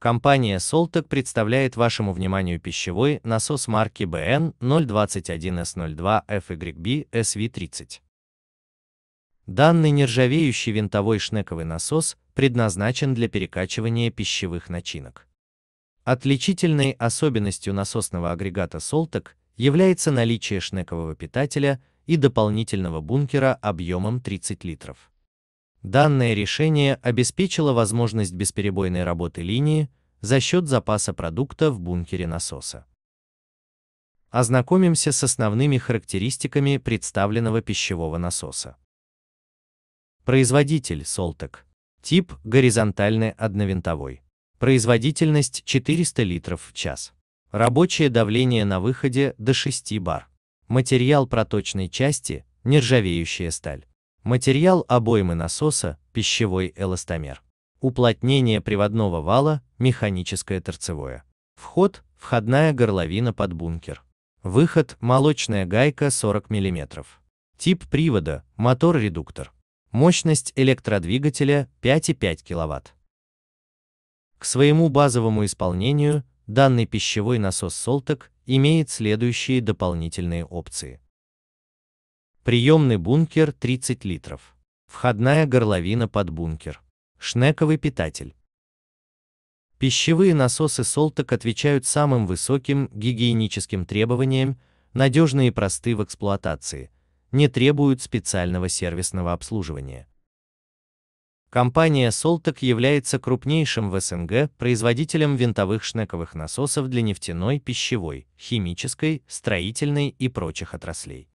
Компания Soltec представляет вашему вниманию пищевой насос марки BN 021S02 FYB SV30. Данный нержавеющий винтовой шнековый насос предназначен для перекачивания пищевых начинок. Отличительной особенностью насосного агрегата Soltec является наличие шнекового питателя и дополнительного бункера объемом 30 литров. Данное решение обеспечило возможность бесперебойной работы линии за счет запаса продукта в бункере насоса. Ознакомимся с основными характеристиками представленного пищевого насоса. Производитель Солтек. Тип горизонтальный одновинтовой. Производительность 400 литров в час. Рабочее давление на выходе до 6 бар. Материал проточной части – нержавеющая сталь. Материал обоймы насоса – пищевой эластомер. Уплотнение приводного вала – механическое торцевое. Вход – входная горловина под бункер. Выход – молочная гайка 40 мм. Тип привода – мотор-редуктор. Мощность электродвигателя 5,5 кВт. К своему базовому исполнению данный пищевой насос Солтек имеет следующие дополнительные опции. Приемный бункер 30 литров. Входная горловина под бункер. Шнековый питатель. Пищевые насосы Солток отвечают самым высоким гигиеническим требованиям, надежны и просты в эксплуатации, не требуют специального сервисного обслуживания. Компания Солток является крупнейшим в СНГ производителем винтовых шнековых насосов для нефтяной, пищевой, химической, строительной и прочих отраслей.